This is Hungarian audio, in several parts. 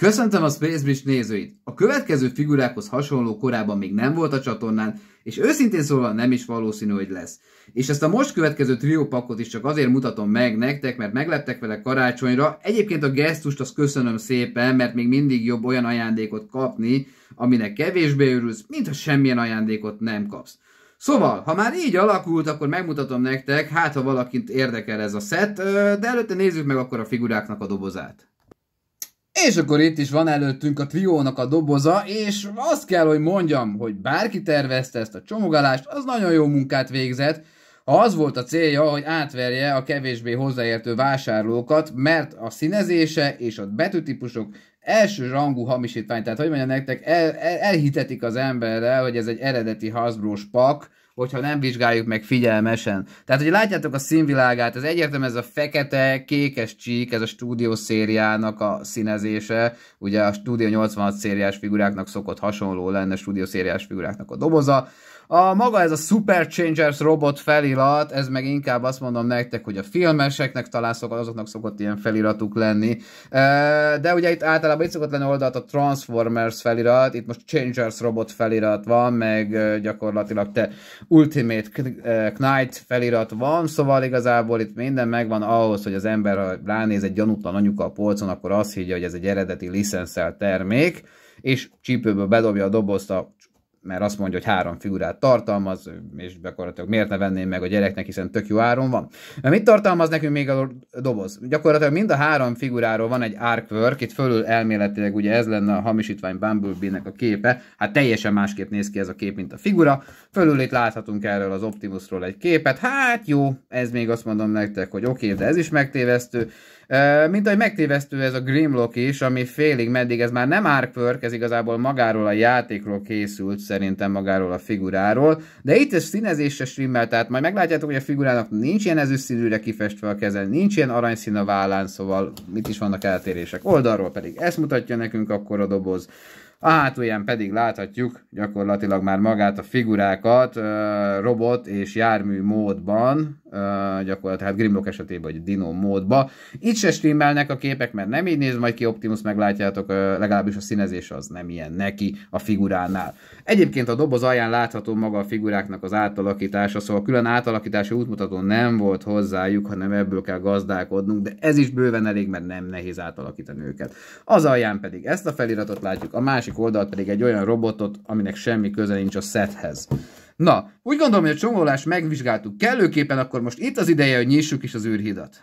Köszöntöm a Space Bridge nézőit! A következő figurákhoz hasonló korábban még nem volt a csatornán, és őszintén szólva nem is valószínű, hogy lesz. És ezt a most következő triópakot is csak azért mutatom meg nektek, mert megleptek vele karácsonyra. Egyébként a gesztust azt köszönöm szépen, mert még mindig jobb olyan ajándékot kapni, aminek kevésbé örülsz, mint ha semmilyen ajándékot nem kapsz. Szóval, ha már így alakult, akkor megmutatom nektek, hát ha valakit érdekel ez a set, de előtte nézzük meg akkor a figuráknak a dobozát. És akkor itt is van előttünk a triónak a doboza, és azt kell, hogy mondjam, hogy bárki tervezte ezt a csomagolást, az nagyon jó munkát végzett, ha az volt a célja, hogy átverje a kevésbé hozzáértő vásárlókat, mert a színezése és a betűtípusok első rangú hamisítvány, tehát hogy mondjam nektek, el, el, elhitetik az emberrel, hogy ez egy eredeti Hasbro pak, hogyha nem vizsgáljuk meg figyelmesen. Tehát, hogy látjátok a színvilágát, ez egyértelmű ez a fekete, kékes csík, ez a stúdió szériának a színezése, ugye a stúdió 86 szériás figuráknak szokott hasonló lenne stúdió szériás figuráknak a doboza, a maga ez a Super Changers robot felirat, ez meg inkább azt mondom nektek, hogy a filmeseknek talán szokott, azoknak szokott ilyen feliratuk lenni. De ugye itt általában itt szokott lenni oldalt a Transformers felirat, itt most Changers robot felirat van, meg gyakorlatilag te Ultimate Knight felirat van, szóval igazából itt minden megvan ahhoz, hogy az ember, ha ránéz egy gyanútlan anyuka a polcon, akkor azt higgye, hogy ez egy eredeti licenszelt termék, és csípőből bedobja a dobozt a mert azt mondja, hogy három figurát tartalmaz, és gyakorlatilag miért ne venném meg a gyereknek, hiszen tök jó áron van. Mert mit tartalmaz nekünk még a doboz? Gyakorlatilag mind a három figuráról van egy artwork, itt fölül elméletileg ugye ez lenne a hamisítvány Bumblebee-nek a képe, hát teljesen másképp néz ki ez a kép, mint a figura. Fölül itt láthatunk erről az Optimusról egy képet, hát jó, ez még azt mondom nektek, hogy oké, okay, de ez is megtévesztő. Mint ahogy megtévesztő ez a Grimlock is, ami félig meddig, ez már nem artwork, ez igazából magáról a játékról készült szerintem magáról a figuráról, de itt ez színezésre streamel, tehát majd meglátjátok, hogy a figurának nincs ilyen ezüstszínűre kifestve a kezen, nincs ilyen aranyszín a vállán, szóval mit is vannak eltérések. Oldalról pedig ezt mutatja nekünk akkor a doboz. A hátulján pedig láthatjuk gyakorlatilag már magát a figurákat robot és jármű módban, gyakorlatilag hát Grimlock esetében, vagy Dino módba. Itt se streamelnek a képek, mert nem így néz majd ki Optimus, meglátjátok, legalábbis a színezés az nem ilyen neki a figuránál. Egyébként a doboz alján látható maga a figuráknak az átalakítása, szóval külön átalakítási útmutató nem volt hozzájuk, hanem ebből kell gazdálkodnunk, de ez is bőven elég, mert nem nehéz átalakítani őket. Az alján pedig ezt a feliratot látjuk, a másik másik oldal pedig egy olyan robotot, aminek semmi köze nincs a sethez. Na, úgy gondolom, hogy a csomólást megvizsgáltuk kellőképpen, akkor most itt az ideje, hogy nyissuk is az űrhidat.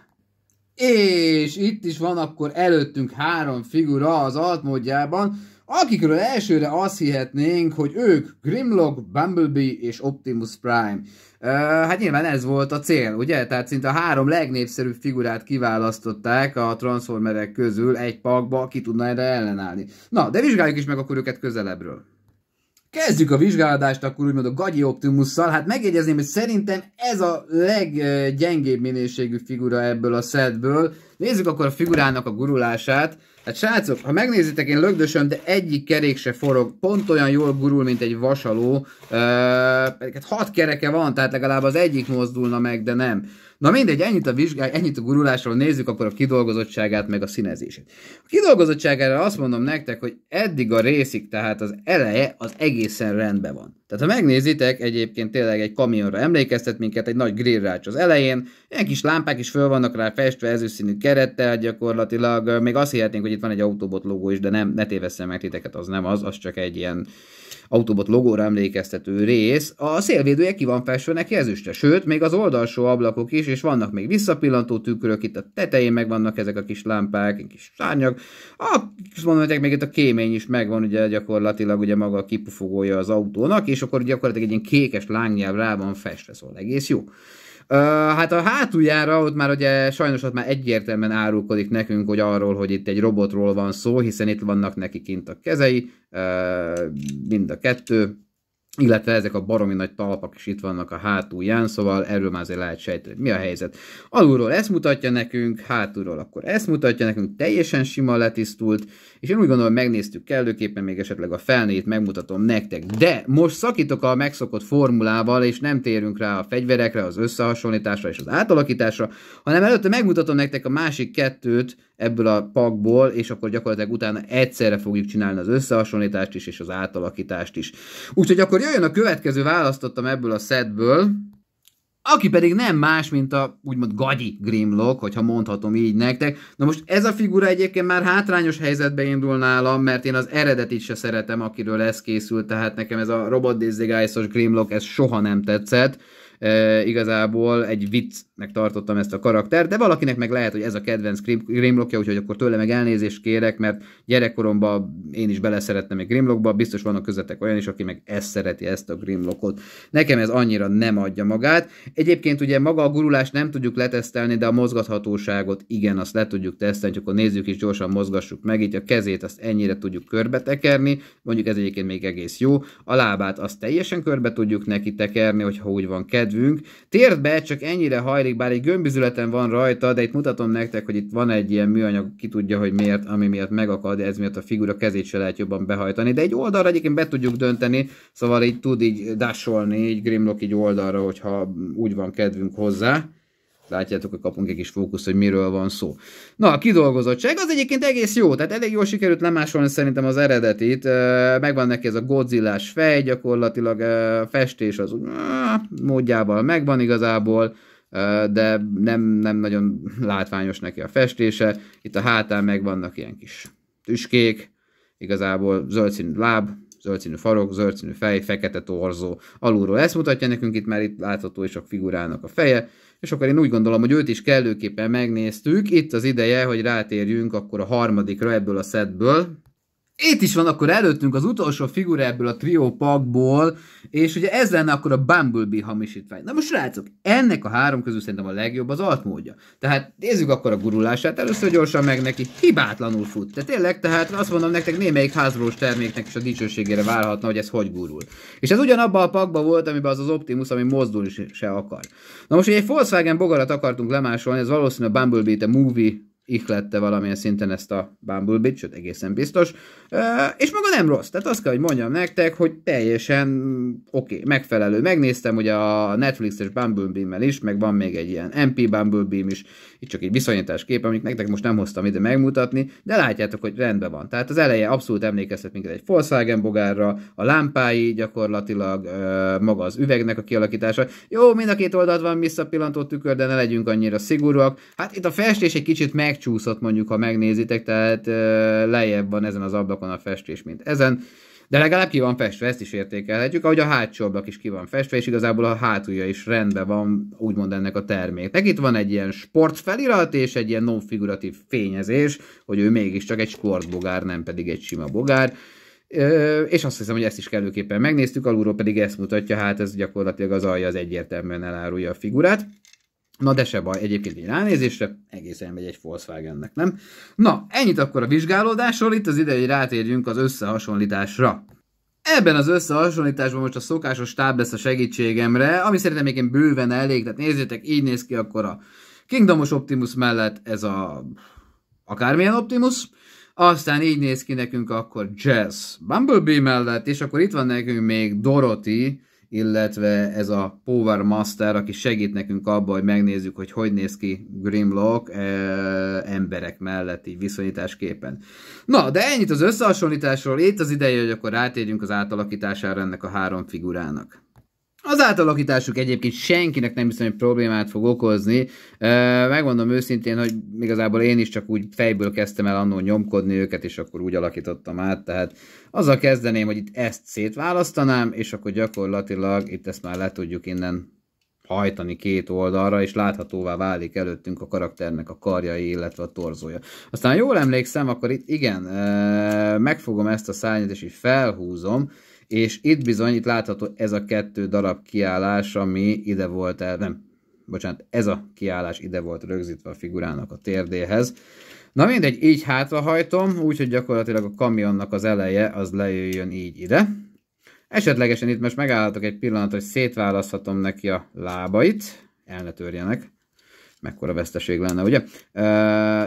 És itt is van akkor előttünk három figura az altmódjában, akikről elsőre azt hihetnénk, hogy ők Grimlock, Bumblebee és Optimus Prime. Uh, hát nyilván ez volt a cél, ugye? Tehát szinte a három legnépszerűbb figurát kiválasztották a Transformerek közül egy pakba, ki tudna erre ellenállni. Na, de vizsgáljuk is meg akkor őket közelebbről. Kezdjük a vizsgálatást akkor úgymond a Gagyi Optimusszal. Hát megjegyezném, hogy szerintem ez a leggyengébb minőségű figura ebből a szedből. Nézzük akkor a figurának a gurulását. Hát srácok, ha megnézitek, én lögdösöm, de egyik kerék se forog. Pont olyan jól gurul, mint egy vasaló. Ö, hát hat kereke van, tehát legalább az egyik mozdulna meg, de nem. Na mindegy, ennyit a, vizsgál, ennyit a gurulásról nézzük, akkor a kidolgozottságát, meg a színezését. A kidolgozottságára azt mondom nektek, hogy eddig a részig, tehát az eleje az egészen rendben van. Tehát ha megnézitek, egyébként tényleg egy kamionra emlékeztet minket, egy nagy grillrács az elején, ilyen kis lámpák is föl vannak rá festve ezőszínű kerettel gyakorlatilag, még azt hihetnénk, hogy itt van egy autóbot logó is, de nem, ne tévesszem meg titeket, az nem az, az csak egy ilyen autóbot logóra emlékeztető rész, a szélvédője ki van festve neki ezüstre, sőt, még az oldalsó ablakok is, és vannak még visszapillantó tükrök, itt a tetején meg vannak ezek a kis lámpák, kis szárnyak, a, mondom még itt a kémény is megvan, ugye gyakorlatilag ugye maga a kipufogója az autónak, és akkor gyakorlatilag egy ilyen kékes lángnyelv rá van festve, szóval egész jó hát a hátuljára ott már ugye sajnos ott már egyértelműen árulkodik nekünk, hogy arról, hogy itt egy robotról van szó, hiszen itt vannak neki kint a kezei, mind a kettő, illetve ezek a baromi nagy talpak is itt vannak a hátulján, szóval erről már azért lehet sejteni, mi a helyzet. Alulról ezt mutatja nekünk, hátulról akkor ezt mutatja nekünk, teljesen sima letisztult, és én úgy gondolom, megnéztük kellőképpen, még esetleg a felnét megmutatom nektek. De most szakítok a megszokott formulával, és nem térünk rá a fegyverekre, az összehasonlításra és az átalakításra, hanem előtte megmutatom nektek a másik kettőt, ebből a pakból, és akkor gyakorlatilag utána egyszerre fogjuk csinálni az összehasonlítást is, és az átalakítást is. Úgyhogy akkor jöjjön a következő, választottam ebből a szedből, aki pedig nem más, mint a úgymond gagyi Grimlock, hogyha mondhatom így nektek. Na most ez a figura egyébként már hátrányos helyzetbe indul nálam, mert én az eredetit se szeretem, akiről ez készült, tehát nekem ez a Robot disguise Grimlock, ez soha nem tetszett e, igazából egy viccnek tartottam ezt a karaktert, de valakinek meg lehet, hogy ez a kedvenc Grimlockja, úgyhogy akkor tőle meg elnézést kérek, mert gyerekkoromban én is beleszerettem egy Grimlockba, biztos vannak közöttek olyan is, aki meg ezt szereti, ezt a Grimlockot. Nekem ez annyira nem adja magát. Egyébként ugye maga a gurulást nem tudjuk letesztelni, de a mozgathatóságot igen, azt le tudjuk tesztelni, csak akkor nézzük is gyorsan mozgassuk meg, így a kezét azt ennyire tudjuk körbe tekerni, mondjuk ez egyébként még egész jó, a lábát azt teljesen körbe tudjuk neki tekerni, hogyha úgy van kedve, kedvünk. be, csak ennyire hajlik, bár egy gömbizületen van rajta, de itt mutatom nektek, hogy itt van egy ilyen műanyag, ki tudja, hogy miért, ami miatt megakad, ez miatt a figura kezét se lehet jobban behajtani. De egy oldalra egyébként be tudjuk dönteni, szóval így tud így dásolni, így Grimlock így oldalra, hogyha úgy van kedvünk hozzá. Látjátok, hogy kapunk egy kis fókusz, hogy miről van szó. Na, a kidolgozottság az egyébként egész jó, tehát elég jól sikerült lemásolni szerintem az eredetit. Megvan neki ez a godzilla fej, gyakorlatilag festés az módjával megvan igazából de nem, nem nagyon látványos neki a festése. Itt a hátán megvannak ilyen kis tüskék, igazából zöldszínű láb, zöld színű farok, zöld színű fej, fekete torzó. Alulról ezt mutatja nekünk, itt már itt látható is a figurának a feje, és akkor én úgy gondolom, hogy őt is kellőképpen megnéztük. Itt az ideje, hogy rátérjünk akkor a harmadikra ebből a szedből, itt is van akkor előttünk az utolsó figura ebből a trió pakból, és ugye ez lenne akkor a Bumblebee hamisítvány. Na most srácok, ennek a három közül szerintem a legjobb az altmódja. Tehát nézzük akkor a gurulását, először gyorsan meg neki, hibátlanul fut. tehát tényleg, tehát azt mondom nektek, némelyik házról terméknek is a dicsőségére várhatna, hogy ez hogy gurul. És ez ugyanabban a pakban volt, amiben az az Optimus, ami mozdulni se akar. Na most, hogy egy Volkswagen bogarat akartunk lemásolni, ez valószínűleg a Bumblebee a Movie ihlette valamilyen szinten ezt a Bumblebee, sőt egészen biztos. És maga nem rossz, tehát azt kell, hogy mondjam nektek, hogy teljesen mm, oké, okay, megfelelő. Megnéztem ugye a Netflixes Bumblebee-mel is, meg van még egy ilyen MP Bumblebee is, itt csak egy viszonyítás kép, amit nektek most nem hoztam ide megmutatni, de látjátok, hogy rendben van. Tehát az eleje abszolút emlékeztet minket egy Volkswagen bogárra, a lámpái gyakorlatilag maga az üvegnek a kialakítása. Jó, mind a két oldalt van visszapillantó tükör, de ne legyünk annyira szigorúak. Hát itt a festés egy kicsit meg megcsúszott mondjuk, ha megnézitek, tehát lejjebb van ezen az ablakon a festés, mint ezen. De legalább ki van festve, ezt is értékelhetjük, ahogy a hátsó ablak is ki van festve, és igazából a hátulja is rendben van, úgymond ennek a terméknek. Itt van egy ilyen sportfelirat és egy ilyen non-figuratív fényezés, hogy ő mégiscsak egy sportbogár, nem pedig egy sima bogár. És azt hiszem, hogy ezt is kellőképpen megnéztük, alulról pedig ezt mutatja, hát ez gyakorlatilag az alja az egyértelműen elárulja a figurát. Na de se baj, egyébként egy ránézésre egész elmegy egy Volkswagennek, nem? Na, ennyit akkor a vizsgálódásról, itt az idei rátérjünk az összehasonlításra. Ebben az összehasonlításban most a szokásos táb lesz a segítségemre, ami szerintem még bőven elég, tehát nézzétek, így néz ki akkor a Kingdomos Optimus mellett ez a akármilyen Optimus, aztán így néz ki nekünk akkor Jazz Bumblebee mellett, és akkor itt van nekünk még Dorothy, illetve ez a Power Master, aki segít nekünk abban, hogy megnézzük, hogy hogy néz ki Grimlock e, emberek mellett így viszonyításképpen. Na, de ennyit az összehasonlításról, itt az ideje, hogy akkor rátérjünk az átalakítására ennek a három figurának. Az átalakításuk egyébként senkinek nem hiszem, hogy problémát fog okozni. Megmondom őszintén, hogy igazából én is csak úgy fejből kezdtem el annól nyomkodni őket, és akkor úgy alakítottam át. Tehát azzal kezdeném, hogy itt ezt szétválasztanám, és akkor gyakorlatilag itt ezt már le tudjuk innen hajtani két oldalra, és láthatóvá válik előttünk a karakternek a karjai, illetve a torzója. Aztán jól emlékszem, akkor itt igen, megfogom ezt a szárnyat, és így felhúzom, és itt bizony, itt látható ez a kettő darab kiállás, ami ide volt el, nem, bocsánat, ez a kiállás ide volt rögzítve a figurának a térdéhez. Na mindegy, így hátrahajtom, úgyhogy gyakorlatilag a kamionnak az eleje az lejöjjön így ide. Esetlegesen itt most megállhatok egy pillanat, hogy szétválaszthatom neki a lábait, el ne törjenek, mekkora veszteség lenne, ugye?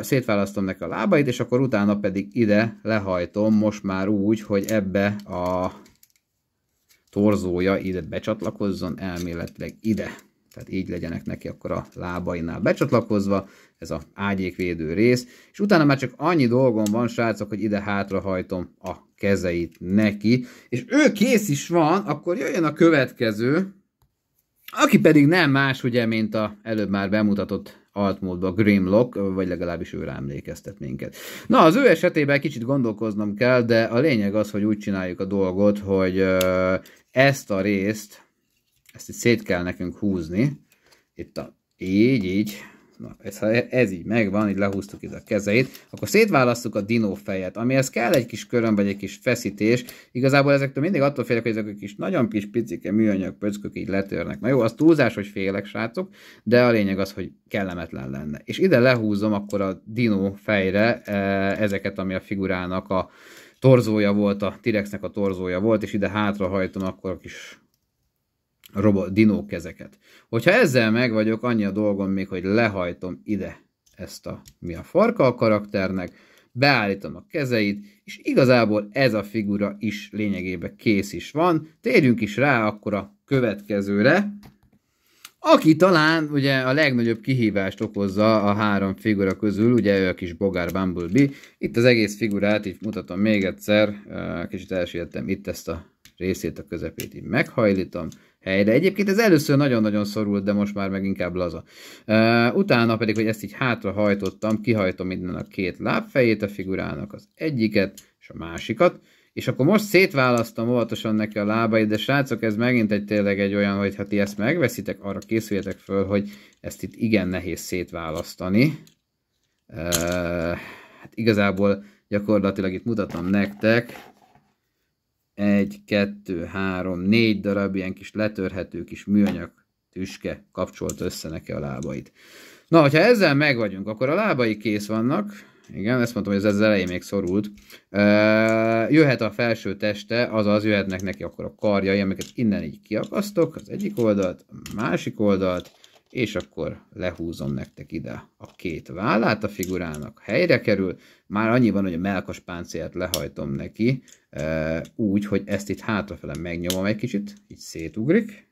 Szétválasztom neki a lábait, és akkor utána pedig ide lehajtom, most már úgy, hogy ebbe a torzója ide becsatlakozzon, elméletileg ide. Tehát így legyenek neki akkor a lábainál becsatlakozva, ez a ágyékvédő rész. És utána már csak annyi dolgom van, srácok, hogy ide hátrahajtom a kezeit neki. És ő kész is van, akkor jöjjön a következő, aki pedig nem más, ugye, mint a előbb már bemutatott altmódba Grimlock, vagy legalábbis őre emlékeztet minket. Na, az ő esetében kicsit gondolkoznom kell, de a lényeg az, hogy úgy csináljuk a dolgot, hogy ezt a részt, ezt itt szét kell nekünk húzni, itt a, így, így, Na, ez, ha e-, ez így megvan, így lehúztuk ide a kezeit, akkor szétválasztjuk a dinó fejet, amihez kell egy kis köröm, vagy egy kis feszítés. Igazából ezektől mindig attól félek, hogy ezek a kis nagyon kis picike műanyag pöckök így letörnek. Na jó, az túlzás, hogy félek, srácok, de a lényeg az, hogy kellemetlen lenne. És ide lehúzom akkor a dinó fejre e, ezeket, ami a figurának a torzója volt, a T-rexnek a torzója volt, és ide hátrahajtom akkor a kis robot, dinó kezeket. Hogyha ezzel meg vagyok, annyi a dolgom még, hogy lehajtom ide ezt a mi a farka a karakternek, beállítom a kezeit, és igazából ez a figura is lényegében kész is van. Térjünk is rá akkor a következőre, aki talán ugye a legnagyobb kihívást okozza a három figura közül, ugye ő a kis bogár Bumblebee. Itt az egész figurát, így mutatom még egyszer, eh, kicsit elsiettem itt ezt a részét, a közepét így meghajlítom helyre. Egyébként ez először nagyon-nagyon szorult, de most már meg inkább laza. Uh, utána pedig, hogy ezt így hátra hajtottam, kihajtom minden a két lábfejét a figurának, az egyiket és a másikat, és akkor most szétválasztom óvatosan neki a lábait, de srácok, ez megint egy tényleg egy olyan, hogy ha hát ti ezt megveszitek, arra készüljetek föl, hogy ezt itt igen nehéz szétválasztani. Uh, hát igazából gyakorlatilag itt mutatom nektek, egy, kettő, három, négy darab ilyen kis letörhető kis műanyag tüske kapcsolt össze neki a lábait. Na, hogyha ezzel megvagyunk, akkor a lábai kész vannak, igen, ezt mondtam, hogy ez az elején még szorult. jöhet a felső teste, azaz jöhetnek neki akkor a karjai, amiket innen így kiakasztok, az egyik oldalt, a másik oldalt, és akkor lehúzom nektek ide a két vállát a figurának, helyre kerül, már annyiban, hogy a melkas páncélt lehajtom neki, e, úgy, hogy ezt itt hátrafele megnyomom egy kicsit, így szétugrik,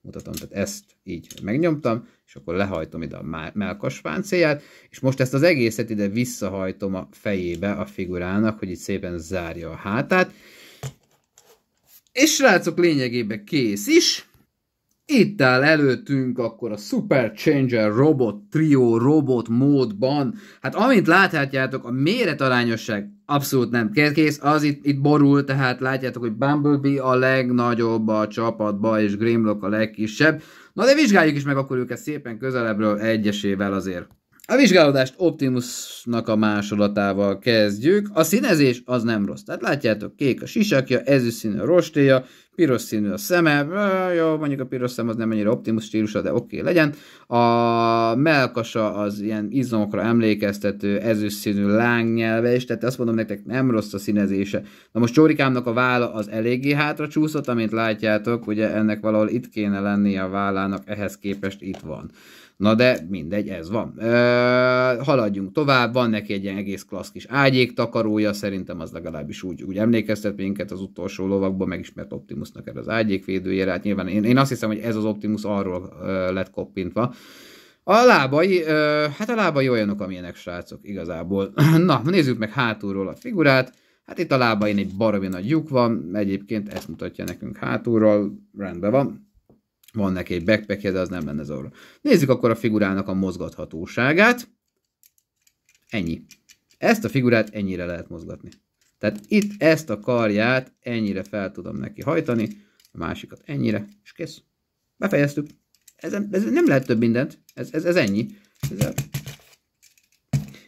mutatom, tehát ezt így megnyomtam, és akkor lehajtom ide a melkas páncélját, és most ezt az egészet ide visszahajtom a fejébe a figurának, hogy itt szépen zárja a hátát, és srácok lényegében kész is, itt áll előttünk akkor a Super Changer robot trio robot módban. Hát amint láthatjátok, a méretarányosság abszolút nem kész, az itt, itt borul, tehát látjátok, hogy Bumblebee a legnagyobb a csapatba, és Grimlock a legkisebb. Na de vizsgáljuk is meg akkor őket szépen közelebbről egyesével azért. A vizsgálódást Optimusnak a másolatával kezdjük. A színezés az nem rossz. Tehát látjátok, kék a sisakja, ezüst színű a rostéja, piros színű a szeme, jó, mondjuk a piros szem az nem annyira Optimus stílusa, de oké okay, legyen. A melkasa az ilyen izomokra emlékeztető, ezüst színű lángnyelve is, tehát azt mondom nektek, nem rossz a színezése. Na most Csórikámnak a vála az eléggé hátra csúszott, amint látjátok, ugye ennek valahol itt kéne lennie a vállának, ehhez képest itt van. Na de mindegy, ez van. Ö, haladjunk tovább, van neki egy ilyen egész klassz kis takarója szerintem az legalábbis úgy, úgy emlékeztet minket az utolsó lovakban, megismert Optimusnak erre az védőjére. hát nyilván én, én azt hiszem, hogy ez az Optimus arról ö, lett koppintva. A lábai, ö, hát a lábai olyanok, amilyenek srácok igazából. Na, nézzük meg hátulról a figurát. Hát itt a lábain egy baromi nagy lyuk van, egyébként ezt mutatja nekünk hátulról, rendben van. Van neki egy backpack de az nem lenne zavaró. Nézzük akkor a figurának a mozgathatóságát. Ennyi. Ezt a figurát ennyire lehet mozgatni. Tehát itt ezt a karját ennyire fel tudom neki hajtani, a másikat ennyire, és kész. Befejeztük. Ez, ez nem lehet több mindent. Ez, ez, ez ennyi. Ez a...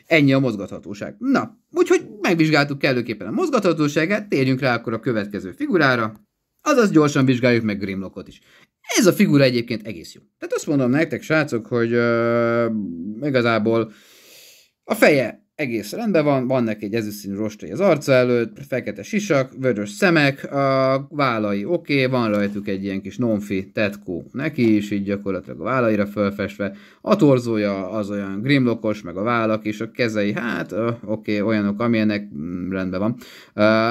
Ennyi a mozgathatóság. Na, úgyhogy megvizsgáltuk kellőképpen a mozgathatóságát, térjünk rá akkor a következő figurára. Azaz gyorsan vizsgáljuk meg Grimlockot is. Ez a figura egyébként egész jó. Tehát azt mondom nektek, srácok, hogy uh, igazából a feje egész rendben van, van neki egy ezüstszínű rostai az arca előtt, fekete sisak, vörös szemek, a vállai oké, okay, van rajtuk egy ilyen kis nonfi tetkó neki is, így gyakorlatilag a vállaira fölfestve, a torzója az olyan grimlokos, meg a vállak és a kezei, hát oké, okay, olyanok, amilyenek mm, rendben van.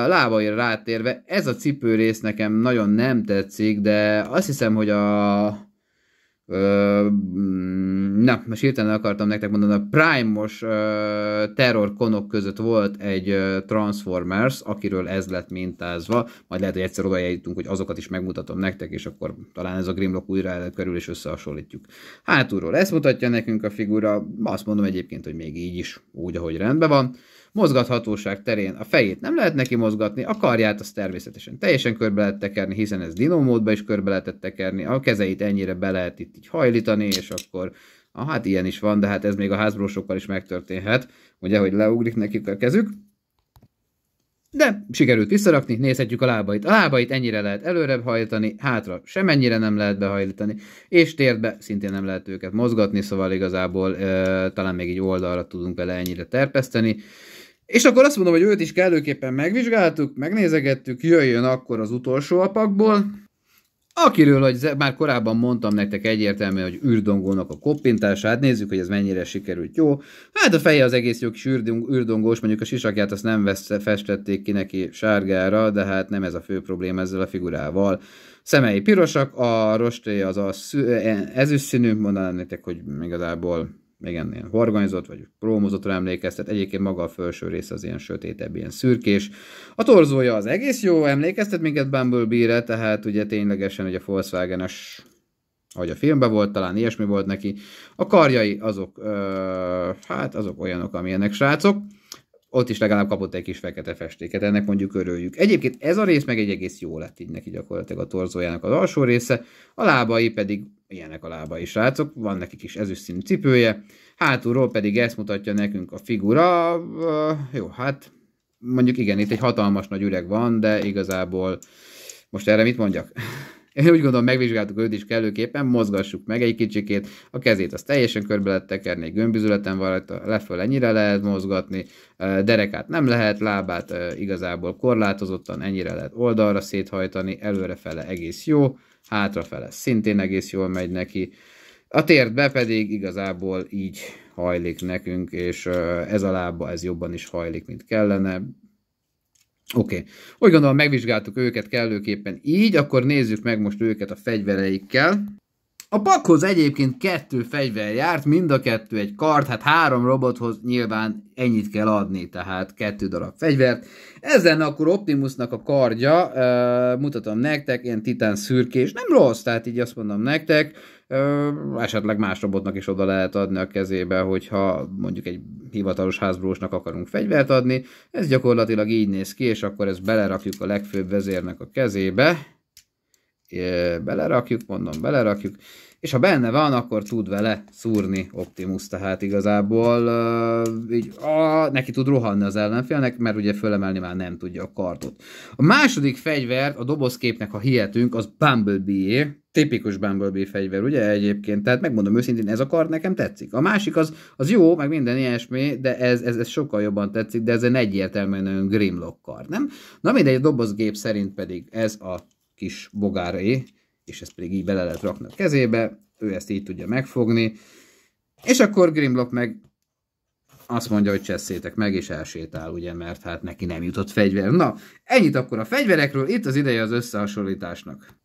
Lábaira rátérve, ez a cipőrész nekem nagyon nem tetszik, de azt hiszem, hogy a Mm, na, most hirtelen akartam nektek mondani, a Prime-os terror konok között volt egy uh, Transformers, akiről ez lett mintázva, majd lehet, hogy egyszer odajutunk, hogy azokat is megmutatom nektek, és akkor talán ez a Grimlock újra körül és összehasonlítjuk. Hátulról ezt mutatja nekünk a figura, azt mondom egyébként, hogy még így is, úgy, ahogy rendben van. Mozgathatóság terén a fejét nem lehet neki mozgatni, a karját az természetesen teljesen körbe lehet tekerni, hiszen ez dinomódba is körbe lehetett tekerni, a kezeit ennyire be lehet itt így hajlítani, és akkor ah, hát ilyen is van, de hát ez még a házbrósokkal is megtörténhet, ugye, hogy leugrik nekik a kezük. De sikerült visszarakni, nézhetjük a lábait. A lábait ennyire lehet előre hajtani, hátra semennyire nem lehet behajlítani, és térbe szintén nem lehet őket mozgatni, szóval igazából e, talán még egy oldalra tudunk bele ennyire terpeszteni. És akkor azt mondom, hogy őt is kellőképpen megvizsgáltuk, megnézegettük, jöjjön akkor az utolsó apakból, akiről, hogy már korábban mondtam nektek egyértelműen, hogy űrdongónak a koppintását, nézzük, hogy ez mennyire sikerült jó. Hát a feje az egész jó kis űrdongós, mondjuk a sisakját azt nem festették ki neki sárgára, de hát nem ez a fő probléma ezzel a figurával. Szemei pirosak, a rostéja az a e-, ezüstszínű, mondanám nektek, hogy igazából még ennél horgonyzott, vagy promozott emlékeztet, egyébként maga a felső rész az ilyen sötétebb, ilyen szürkés. A torzója az egész jó, emlékeztet minket Bumblebee-re, tehát ugye ténylegesen hogy a Volkswagen-es ahogy a filmben volt, talán ilyesmi volt neki. A karjai azok, ö, hát azok olyanok, amilyenek srácok ott is legalább kapott egy kis fekete festéket, ennek mondjuk örüljük. Egyébként ez a rész meg egy egész jó lett így neki gyakorlatilag a torzójának az alsó része, a lábai pedig, ilyenek a lábai srácok, van neki kis ezüst színű cipője, hátulról pedig ezt mutatja nekünk a figura, jó, hát mondjuk igen, itt egy hatalmas nagy üreg van, de igazából most erre mit mondjak? Én úgy gondolom, megvizsgáltuk őt is kellőképpen, mozgassuk meg egy kicsikét, a kezét az teljesen körbe lehet tekerni, gömbizületen van rajta, leföl ennyire lehet mozgatni, derekát nem lehet, lábát igazából korlátozottan ennyire lehet oldalra széthajtani, előrefele egész jó, hátrafele szintén egész jól megy neki, a térdbe pedig igazából így hajlik nekünk, és ez a lába, ez jobban is hajlik, mint kellene. Oké. Okay. Úgy gondolom, megvizsgáltuk őket kellőképpen így, akkor nézzük meg most őket a fegyvereikkel. A pakhoz egyébként kettő fegyver járt, mind a kettő egy kart, hát három robothoz nyilván ennyit kell adni, tehát kettő darab fegyvert. Ezen akkor Optimusnak a kardja, uh, mutatom nektek, ilyen titán szürkés, nem rossz, tehát így azt mondom nektek, uh, esetleg más robotnak is oda lehet adni a kezébe, hogyha mondjuk egy hivatalos házbrósnak akarunk fegyvert adni. Ez gyakorlatilag így néz ki, és akkor ezt belerakjuk a legfőbb vezérnek a kezébe belerakjuk, mondom, belerakjuk, és ha benne van, akkor tud vele szúrni Optimus, tehát igazából uh, így, a, neki tud rohanni az ellenfélnek, mert ugye fölemelni már nem tudja a kartot. A második fegyver, a dobozképnek, ha hihetünk, az Bumblebee-é, tipikus Bumblebee fegyver, ugye egyébként, tehát megmondom őszintén, ez a kard nekem tetszik. A másik az, az jó, meg minden ilyesmi, de ez, ez, ez sokkal jobban tetszik, de ez egy egyértelműen olyan Grimlock kard, nem? Na mindegy, a dobozgép szerint pedig ez a kis bogáré, és ezt pedig így bele lehet rakni a kezébe, ő ezt így tudja megfogni, és akkor Grimlock meg azt mondja, hogy cseszétek meg, és elsétál, ugye, mert hát neki nem jutott fegyver. Na, ennyit akkor a fegyverekről, itt az ideje az összehasonlításnak.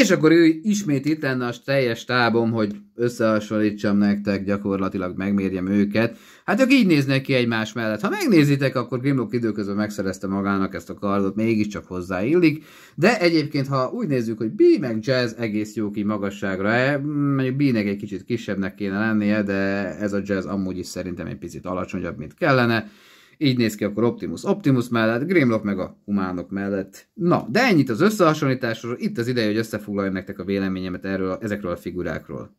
És akkor ő ismét itt lenne a teljes tábom, hogy összehasonlítsam nektek, gyakorlatilag megmérjem őket. Hát ők így néznek ki egymás mellett. Ha megnézitek, akkor Grimlock időközben megszerezte magának ezt a kardot, mégiscsak hozzáillik. De egyébként, ha úgy nézzük, hogy B meg Jazz egész jó ki magasságra, eh, mondjuk B-nek egy kicsit kisebbnek kéne lennie, de ez a Jazz amúgy is szerintem egy picit alacsonyabb, mint kellene. Így néz ki akkor Optimus Optimus mellett, Grimlock meg a humánok mellett. Na, de ennyit az összehasonlításról, itt az ideje, hogy összefoglaljam nektek a véleményemet erről, ezekről a figurákról.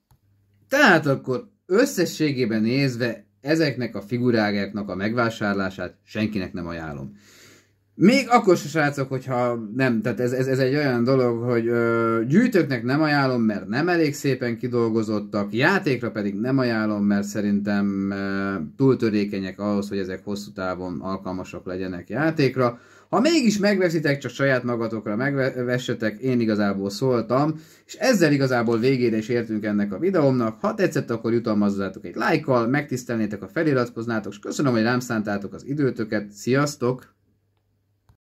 Tehát akkor összességében nézve ezeknek a figuráknak a megvásárlását senkinek nem ajánlom. Még akkor se srácok, hogyha nem, tehát ez, ez, ez egy olyan dolog, hogy ö, gyűjtőknek nem ajánlom, mert nem elég szépen kidolgozottak, játékra pedig nem ajánlom, mert szerintem ö, túl törékenyek ahhoz, hogy ezek hosszú távon alkalmasak legyenek játékra. Ha mégis megveszitek, csak saját magatokra megvessetek, én igazából szóltam, és ezzel igazából végére is értünk ennek a videómnak. Ha tetszett, akkor jutalmazzátok egy lájkkal, megtisztelnétek, ha feliratkoznátok, és köszönöm, hogy rám szántátok az időtöket. Sziasztok!